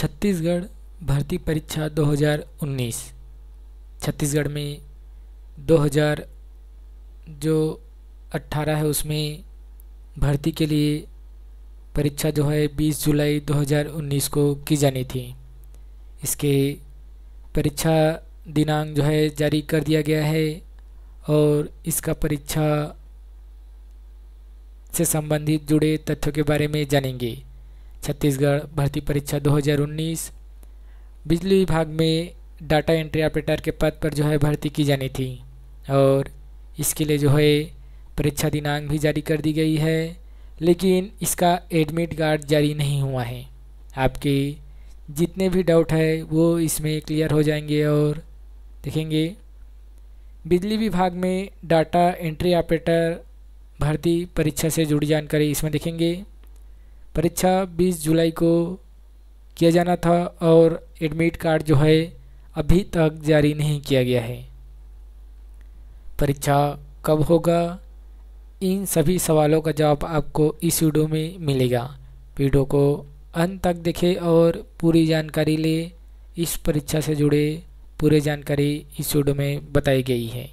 छत्तीसगढ़ भर्ती परीक्षा 2019 छत्तीसगढ़ में 2000 जो 18 है उसमें भर्ती के लिए परीक्षा जो है 20 जुलाई 2019 को की जानी थी इसके परीक्षा दिनांक जो है जारी कर दिया गया है और इसका परीक्षा से संबंधित जुड़े तथ्यों के बारे में जानेंगे छत्तीसगढ़ भर्ती परीक्षा 2019 बिजली विभाग में डाटा एंट्री ऑपरेटर के पद पर जो है भर्ती की जानी थी और इसके लिए जो है परीक्षा दिनांक भी जारी कर दी गई है लेकिन इसका एडमिट कार्ड जारी नहीं हुआ है आपके जितने भी डाउट है वो इसमें क्लियर हो जाएंगे और देखेंगे बिजली विभाग में डाटा एंट्री ऑपरेटर भर्ती परीक्षा से जुड़ी जानकारी इसमें देखेंगे परीक्षा 20 जुलाई को किया जाना था और एडमिट कार्ड जो है अभी तक जारी नहीं किया गया है परीक्षा कब होगा इन सभी सवालों का जवाब आपको इस वीडियो में मिलेगा वीडियो को अंत तक देखें और पूरी जानकारी ले इस परीक्षा से जुड़े पूरी जानकारी इस वीडियो में बताई गई है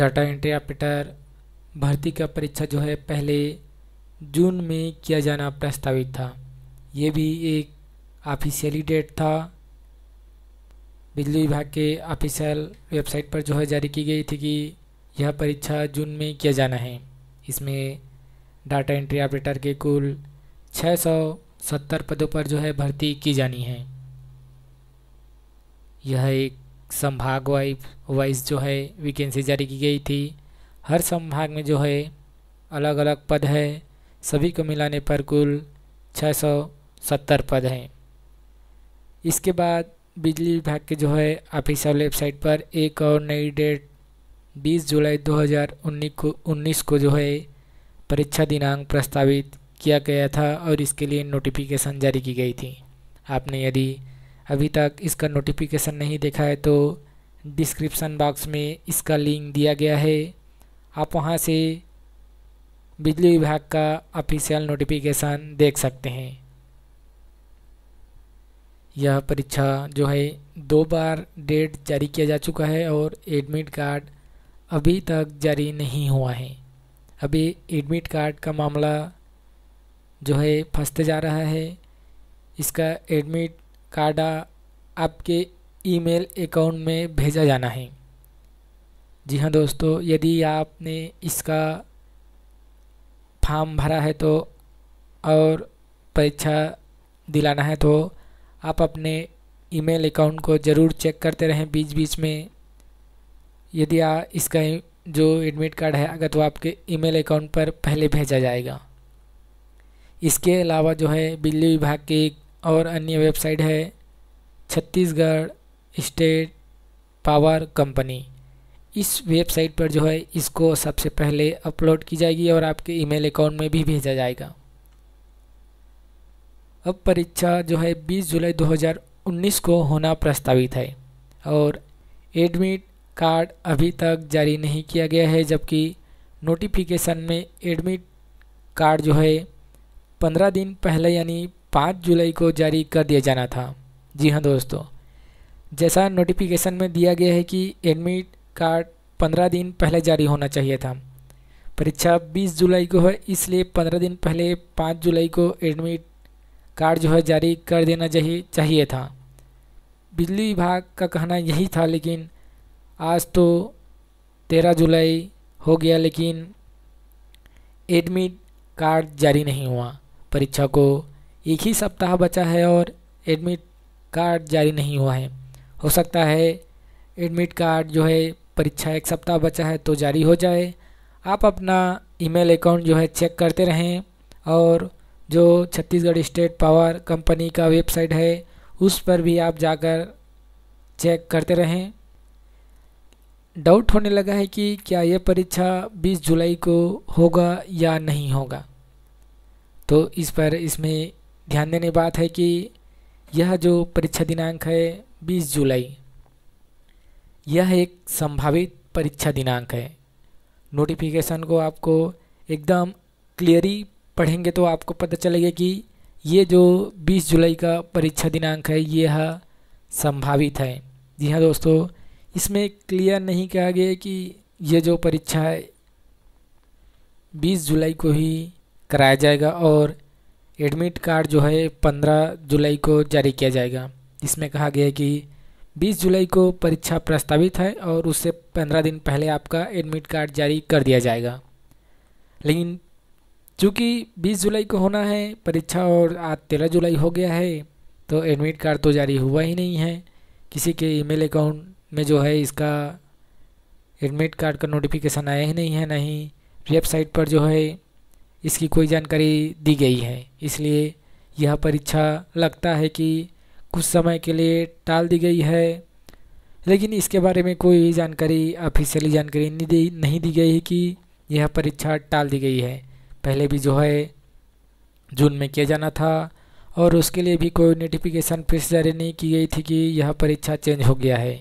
डाटा एंट्री ऑपरेटर भर्ती का परीक्षा जो है पहले जून में किया जाना प्रस्तावित था ये भी एक ऑफिशियली डेट था बिजली विभाग के ऑफिशियल वेबसाइट पर जो है जारी की गई थी कि यह परीक्षा जून में किया जाना है इसमें डाटा एंट्री ऑपरेटर के कुल 670 पदों पर जो है भर्ती की जानी है यह एक संभाग वाइज वाइज जो है वैकेंसी जारी की गई थी हर संभाग में जो है अलग अलग पद है सभी को मिलाने पर कुल 670 पद हैं इसके बाद बिजली विभाग के जो है ऑफिशियल वेबसाइट पर एक और नई डेट 20 जुलाई 2019 को 19 को जो है परीक्षा दिनांक प्रस्तावित किया गया था और इसके लिए नोटिफिकेशन जारी की गई थी आपने यदि अभी तक इसका नोटिफिकेशन नहीं देखा है तो डिस्क्रिप्सन बॉक्स में इसका लिंक दिया गया है आप वहाँ से बिजली विभाग का ऑफिशियल नोटिफिकेशन देख सकते हैं यह परीक्षा जो है दो बार डेट जारी किया जा चुका है और एडमिट कार्ड अभी तक जारी नहीं हुआ है अभी एडमिट कार्ड का मामला जो है फंसते जा रहा है इसका एडमिट काडा आपके ईमेल अकाउंट में भेजा जाना है जी हाँ दोस्तों यदि आपने इसका फॉर्म भरा है तो और परीक्षा दिलाना है तो आप अपने ईमेल अकाउंट को ज़रूर चेक करते रहें बीच बीच में यदि आ, इसका जो एडमिट कार्ड है अगर तो आपके ईमेल अकाउंट पर पहले भेजा जाएगा इसके अलावा जो है बिजली विभाग एक और अन्य वेबसाइट है छत्तीसगढ़ स्टेट पावर कंपनी इस वेबसाइट पर जो है इसको सबसे पहले अपलोड की जाएगी और आपके ईमेल अकाउंट में भी भेजा जाएगा अब परीक्षा जो है 20 जुलाई 2019 को होना प्रस्तावित है और एडमिट कार्ड अभी तक जारी नहीं किया गया है जबकि नोटिफिकेशन में एडमिट कार्ड जो है पंद्रह दिन पहले यानी पाँच जुलाई को जारी कर दिया जाना था जी हाँ दोस्तों जैसा नोटिफिकेशन में दिया गया है कि एडमिट कार्ड पंद्रह दिन पहले जारी होना चाहिए था परीक्षा बीस जुलाई को है इसलिए पंद्रह दिन पहले पाँच जुलाई को एडमिट कार्ड जो है जारी कर देना चाहिए चाहिए था बिजली विभाग का कहना यही था लेकिन आज तो तेरह जुलाई हो गया लेकिन एडमिट कार्ड जारी नहीं हुआ परीक्षा को एक ही सप्ताह बचा है और एडमिट कार्ड जारी नहीं हुआ है हो सकता है एडमिट कार्ड जो है परीक्षा एक सप्ताह बचा है तो जारी हो जाए आप अपना ईमेल अकाउंट जो है चेक करते रहें और जो छत्तीसगढ़ स्टेट पावर कंपनी का वेबसाइट है उस पर भी आप जाकर चेक करते रहें डाउट होने लगा है कि क्या यह परीक्षा 20 जुलाई को होगा या नहीं होगा तो इस पर इसमें ध्यान देने बात है कि यह जो परीक्षा दिनांक है 20 जुलाई यह एक संभावित परीक्षा दिनांक है नोटिफिकेशन को आपको एकदम क्लियरली पढ़ेंगे तो आपको पता चलेगा कि ये जो 20 जुलाई का परीक्षा दिनांक है यह संभावित है जी हाँ दोस्तों इसमें क्लियर नहीं कहा गया कि ये जो परीक्षा है 20 जुलाई को ही कराया जाएगा और एडमिट कार्ड जो है 15 जुलाई को जारी किया जाएगा जिसमें कहा गया है कि 20 जुलाई को परीक्षा प्रस्तावित है और उससे 15 दिन पहले आपका एडमिट कार्ड जारी कर दिया जाएगा लेकिन चूँकि 20 जुलाई को होना है परीक्षा और आज तेरह जुलाई हो गया है तो एडमिट कार्ड तो जारी हुआ ही नहीं है किसी के ईमेल अकाउंट में जो है इसका एडमिट कार्ड का नोटिफिकेशन आया ही नहीं है नहीं वेबसाइट पर जो है इसकी कोई जानकारी दी गई है इसलिए यह परीक्षा लगता है कि कुछ समय के लिए टाल दी गई है लेकिन इसके बारे में कोई जानकारी ऑफिशियली जानकारी नहीं दी नहीं दी गई है कि यह परीक्षा टाल दी गई है पहले भी जो है जून में किया जाना था और उसके लिए भी कोई नोटिफिकेशन फिर जारी नहीं की गई थी कि यह परीक्षा चेंज हो गया है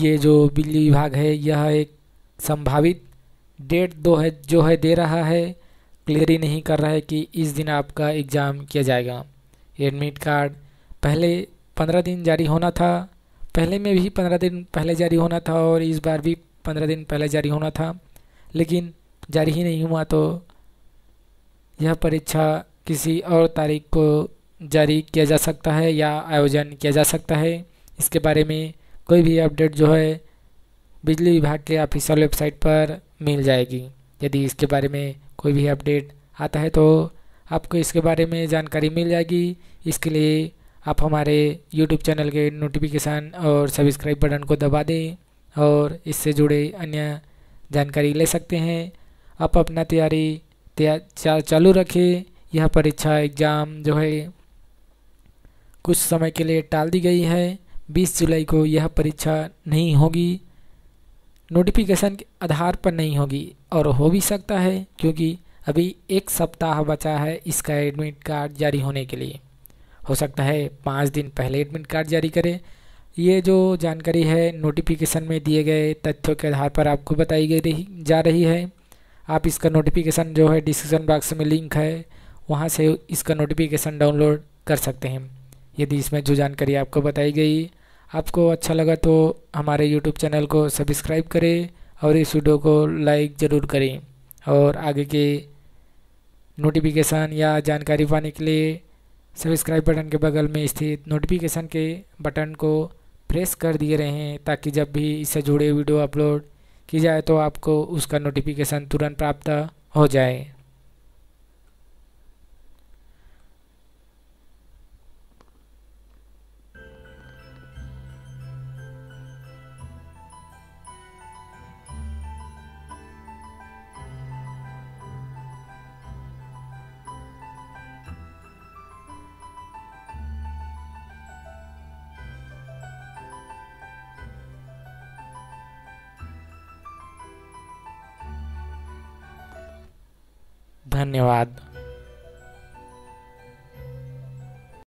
ये जो बिजली विभाग है यह एक संभावित डेट दो है जो है दे रहा है क्लियर ही नहीं कर रहा है कि इस दिन आपका एग्ज़ाम किया जाएगा एडमिट कार्ड पहले पंद्रह दिन जारी होना था पहले में भी पंद्रह दिन पहले जारी होना था और इस बार भी पंद्रह दिन पहले जारी होना था लेकिन जारी ही नहीं हुआ तो यह परीक्षा किसी और तारीख को जारी किया जा सकता है या आयोजन किया जा सकता है इसके बारे में कोई भी अपडेट जो है बिजली विभाग के ऑफिशियल वेबसाइट पर मिल जाएगी यदि इसके बारे में कोई भी अपडेट आता है तो आपको इसके बारे में जानकारी मिल जाएगी इसके लिए आप हमारे यूट्यूब चैनल के नोटिफिकेशन और सब्सक्राइब बटन को दबा दें और इससे जुड़े अन्य जानकारी ले सकते हैं आप अपना तैयारी तैयार चालू रखें यह परीक्षा एग्ज़ाम जो है कुछ समय के लिए टाल दी गई है 20 जुलाई को यह परीक्षा नहीं होगी नोटिफिकेशन के आधार पर नहीं होगी और हो भी सकता है क्योंकि अभी एक सप्ताह बचा है इसका एडमिट कार्ड जारी होने के लिए हो सकता है पाँच दिन पहले एडमिट कार्ड जारी करें ये जो जानकारी है नोटिफिकेशन में दिए गए तथ्यों के आधार पर आपको बताई गई रही जा रही है आप इसका नोटिफिकेशन जो है डिस्क्रिप्शन बॉक्स में लिंक है वहाँ से इसका नोटिफिकेशन डाउनलोड कर सकते हैं यदि इसमें जो जानकारी आपको बताई गई आपको अच्छा लगा तो हमारे यूट्यूब चैनल को सब्सक्राइब करें और इस वीडियो को लाइक ज़रूर करें और आगे के नोटिफिकेशन या जानकारी पाने के लिए सब्सक्राइब बटन के बगल में स्थित नोटिफिकेशन के बटन को प्रेस कर दिए रहें ताकि जब भी इससे जुड़े वीडियो अपलोड की जाए तो आपको उसका नोटिफिकेशन तुरंत प्राप्त हो जाए धन्यवाद